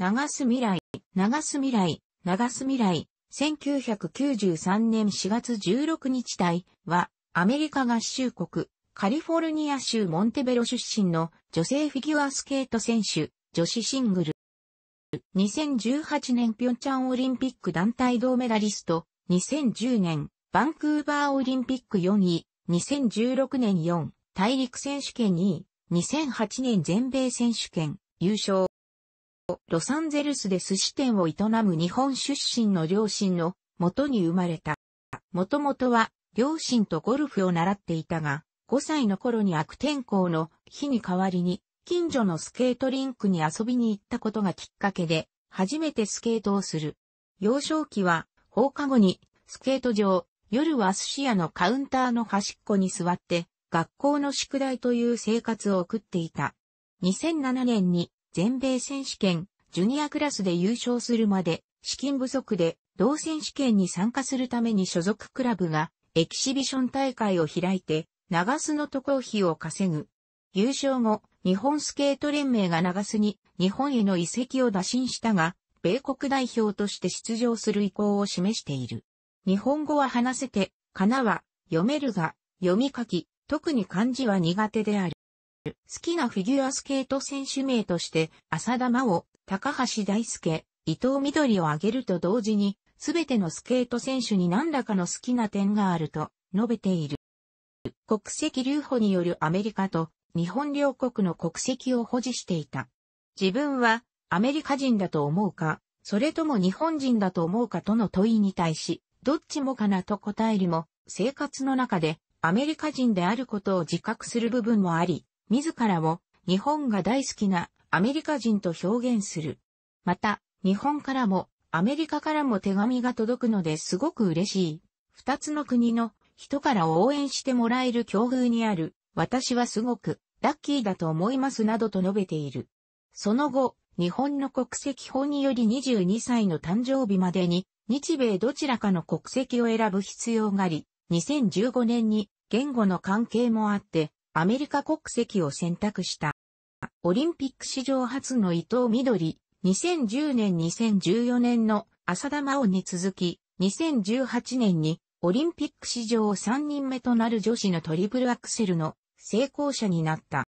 長須未来、長須未来、長須未来、1993年4月16日隊は、アメリカ合衆国、カリフォルニア州モンテベロ出身の女性フィギュアスケート選手、女子シングル。2018年ピョンチャンオリンピック団体銅メダリスト、2010年バンクーバーオリンピック4位、2016年4大陸選手権2位、2008年全米選手権優勝。ロサンゼルスで寿司店を営む日本出身の両親の元に生まれた。もともとは両親とゴルフを習っていたが、5歳の頃に悪天候の日に代わりに、近所のスケートリンクに遊びに行ったことがきっかけで、初めてスケートをする。幼少期は放課後にスケート場、夜は寿司屋のカウンターの端っこに座って、学校の宿題という生活を送っていた。2007年に全米選手権、ジュニアクラスで優勝するまで、資金不足で、同選手権に参加するために所属クラブが、エキシビション大会を開いて、長須の渡航費を稼ぐ。優勝後、日本スケート連盟が長須に日本への移籍を打診したが、米国代表として出場する意向を示している。日本語は話せて、かなは読めるが、読み書き、特に漢字は苦手である。好きなフィギュアスケート選手名として、浅田真央、高橋大輔、伊藤緑を挙げると同時に、すべてのスケート選手に何らかの好きな点があると述べている。国籍留保によるアメリカと日本両国の国籍を保持していた。自分はアメリカ人だと思うか、それとも日本人だと思うかとの問いに対し、どっちもかなと答えるも、生活の中でアメリカ人であることを自覚する部分もあり、自らを日本が大好きなアメリカ人と表現する。また、日本からもアメリカからも手紙が届くのですごく嬉しい。二つの国の人から応援してもらえる境遇にある、私はすごくラッキーだと思いますなどと述べている。その後、日本の国籍法により22歳の誕生日までに、日米どちらかの国籍を選ぶ必要があり、2015年に言語の関係もあって、アメリカ国籍を選択した。オリンピック史上初の伊藤緑、2010年2014年の浅田真央に続き、2018年にオリンピック史上3人目となる女子のトリプルアクセルの成功者になった。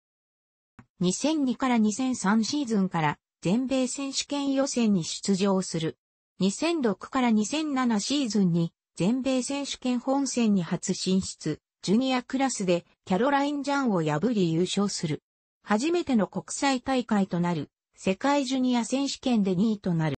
2002から2003シーズンから全米選手権予選に出場する。2006から2007シーズンに全米選手権本戦に初進出。ジュニアクラスでキャロライン・ジャンを破り優勝する。初めての国際大会となる世界ジュニア選手権で2位となる。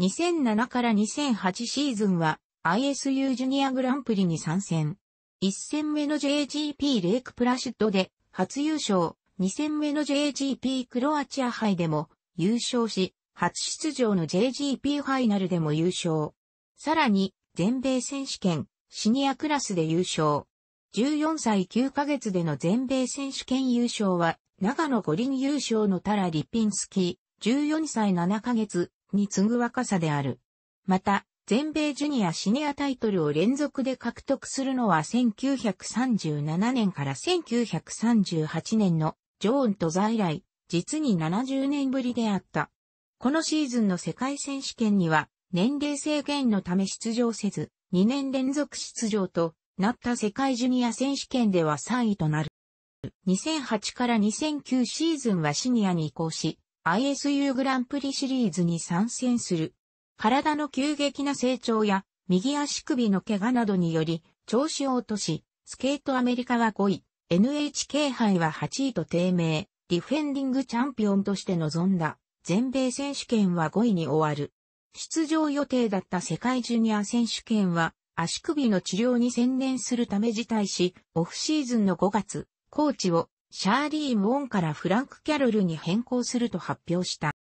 2007から2008シーズンは ISU ジュニアグランプリに参戦。1戦目の JGP レイクプラシットで初優勝、2戦目の JGP クロアチア杯でも優勝し、初出場の JGP ファイナルでも優勝。さらに全米選手権、シニアクラスで優勝。14歳9ヶ月での全米選手権優勝は、長野五輪優勝のタラ・リピンスキー、14歳7ヶ月に次ぐ若さである。また、全米ジュニアシニアタイトルを連続で獲得するのは1937年から1938年のジョーンと在来、実に70年ぶりであった。このシーズンの世界選手権には年齢制限のため出場せず、2年連続出場となった世界ジュニア選手権では3位となる。2008から2009シーズンはシニアに移行し、ISU グランプリシリーズに参戦する。体の急激な成長や右足首の怪我などにより調子を落とし、スケートアメリカは5位、NHK 杯は8位と低迷、ディフェンディングチャンピオンとして臨んだ全米選手権は5位に終わる。出場予定だった世界ジュニア選手権は、足首の治療に専念するため辞退し、オフシーズンの5月、コーチをシャーリー・ムオンからフランク・キャロルに変更すると発表した。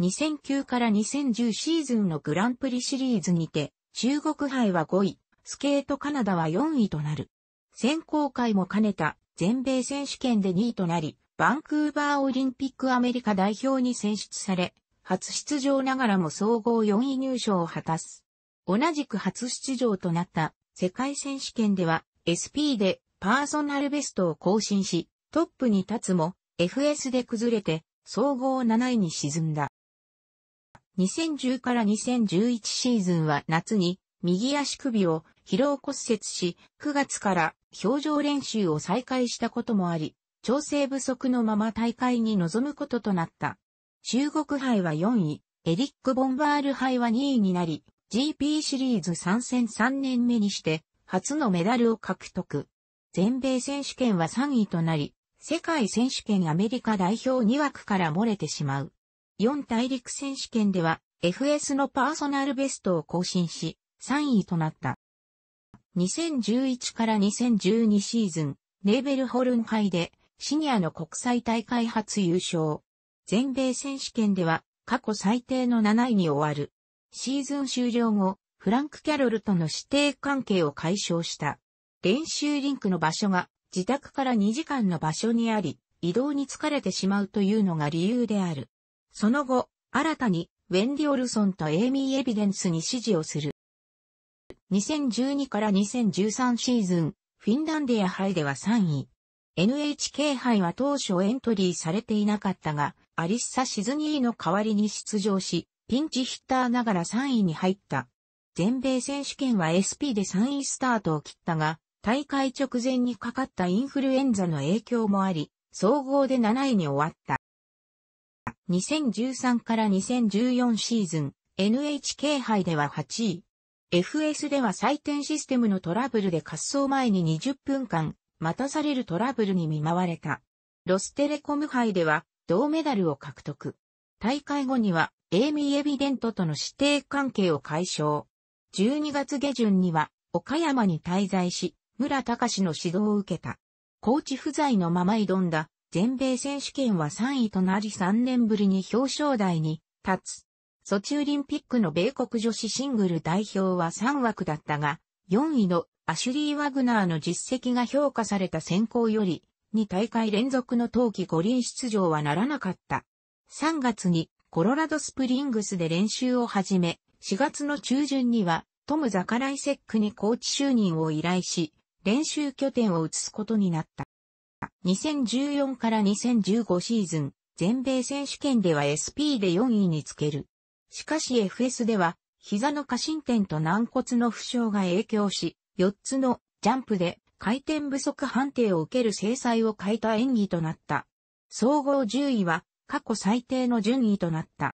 2009から2010シーズンのグランプリシリーズにて、中国杯は5位、スケートカナダは4位となる。選考会も兼ねた全米選手権で2位となり、バンクーバーオリンピックアメリカ代表に選出され、初出場ながらも総合4位入賞を果たす。同じく初出場となった世界選手権では SP でパーソナルベストを更新し、トップに立つも FS で崩れて総合7位に沈んだ。2010から2011シーズンは夏に右足首を疲労骨折し、9月から表情練習を再開したこともあり、調整不足のまま大会に臨むこととなった。中国杯は4位、エリック・ボンバール杯は2位になり、GP シリーズ参戦3年目にして、初のメダルを獲得。全米選手権は3位となり、世界選手権アメリカ代表2枠から漏れてしまう。4大陸選手権では、FS のパーソナルベストを更新し、3位となった。2011から2012シーズン、ネーベルホルン杯で、シニアの国際大会初優勝。全米選手権では過去最低の7位に終わる。シーズン終了後、フランク・キャロルとの指定関係を解消した。練習リンクの場所が自宅から2時間の場所にあり、移動に疲れてしまうというのが理由である。その後、新たにウェンディ・オルソンとエイミー・エビデンスに指示をする。2012から2013シーズン、フィンランディア杯では3位。NHK 杯は当初エントリーされていなかったが、アリッサ・シズニーの代わりに出場し、ピンチヒッターながら3位に入った。全米選手権は SP で3位スタートを切ったが、大会直前にかかったインフルエンザの影響もあり、総合で7位に終わった。2013から2014シーズン、NHK 杯では8位。FS では採点システムのトラブルで滑走前に20分間、待たされるトラブルに見舞われた。ロステレコム杯では銅メダルを獲得。大会後には、エイミー・エビデントとの指定関係を解消。12月下旬には、岡山に滞在し、村隆の指導を受けた。コーチ不在のまま挑んだ全米選手権は3位となり3年ぶりに表彰台に立つ。ソチオリンピックの米国女子シングル代表は3枠だったが、4位のアシュリー・ワグナーの実績が評価された選考より2大会連続の冬季五輪出場はならなかった。3月にコロラドスプリングスで練習を始め、4月の中旬にはトム・ザカライセックにコーチ就任を依頼し、練習拠点を移すことになった。2014から2015シーズン、全米選手権では SP で4位につける。しかし FS では、膝の過伸点と軟骨の負傷が影響し、4つのジャンプで回転不足判定を受ける制裁を欠いた演技となった。総合10位は過去最低の順位となった。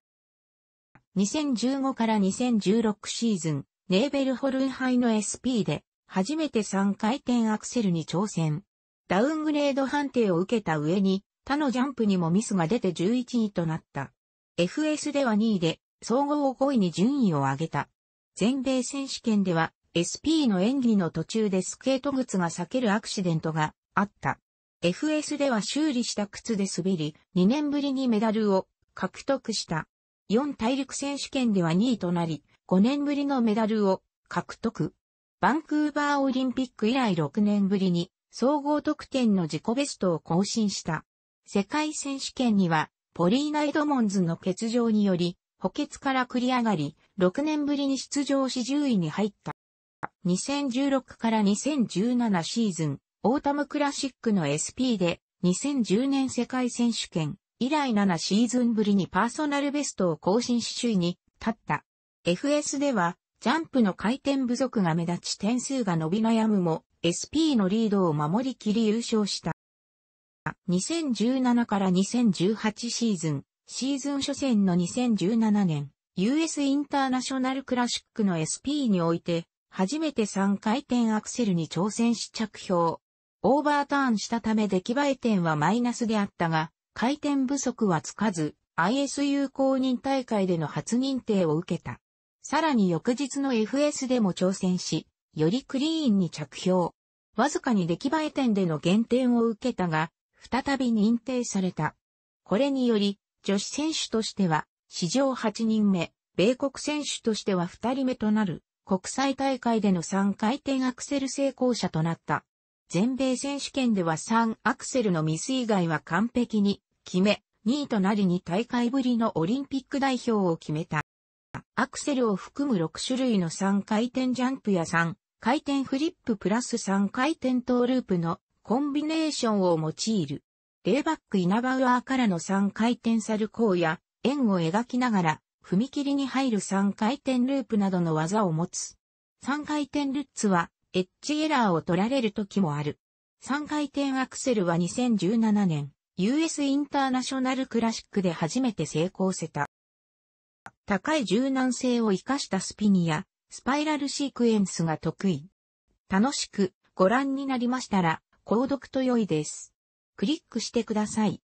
2015から2016シーズン、ネーベルホルン杯の SP で初めて3回転アクセルに挑戦。ダウングレード判定を受けた上に他のジャンプにもミスが出て11位となった。FS では2位で総合5位に順位を上げた。全米選手権では SP の演技の途中でスケート靴が裂けるアクシデントがあった。FS では修理した靴で滑り、2年ぶりにメダルを獲得した。4大陸選手権では2位となり、5年ぶりのメダルを獲得。バンクーバーオリンピック以来6年ぶりに総合得点の自己ベストを更新した。世界選手権にはポリーナ・エドモンズの欠場により補欠から繰り上がり、6年ぶりに出場し10位に入った。2016から2017シーズン、オータムクラシックの SP で、2010年世界選手権以来7シーズンぶりにパーソナルベストを更新し首位に立った。FS では、ジャンプの回転不足が目立ち点数が伸び悩むも、SP のリードを守りきり優勝した。2017から2018シーズン、シーズン初戦の2017年、US インターナショナルクラシックの SP において、初めて3回転アクセルに挑戦し着氷。オーバーターンしたため出来栄え点はマイナスであったが、回転不足はつかず、ISU 公認大会での初認定を受けた。さらに翌日の FS でも挑戦し、よりクリーンに着氷。わずかに出来栄え点での減点を受けたが、再び認定された。これにより、女子選手としては、史上8人目、米国選手としては2人目となる、国際大会での3回転アクセル成功者となった。全米選手権では3アクセルのミス以外は完璧に決め、2位となりに大会ぶりのオリンピック代表を決めた。アクセルを含む6種類の3回転ジャンプや3回転フリッププラス3回転トーループのコンビネーションを用いる。レイバックイナバウアーからの3回転サルコーや円を描きながら踏切に入る3回転ループなどの技を持つ。3回転ルッツは、エッジエラーを取られる時もある。3回転アクセルは2017年、US インターナショナルクラシックで初めて成功せた。高い柔軟性を活かしたスピニや、スパイラルシークエンスが得意。楽しくご覧になりましたら、購読と良いです。クリックしてください。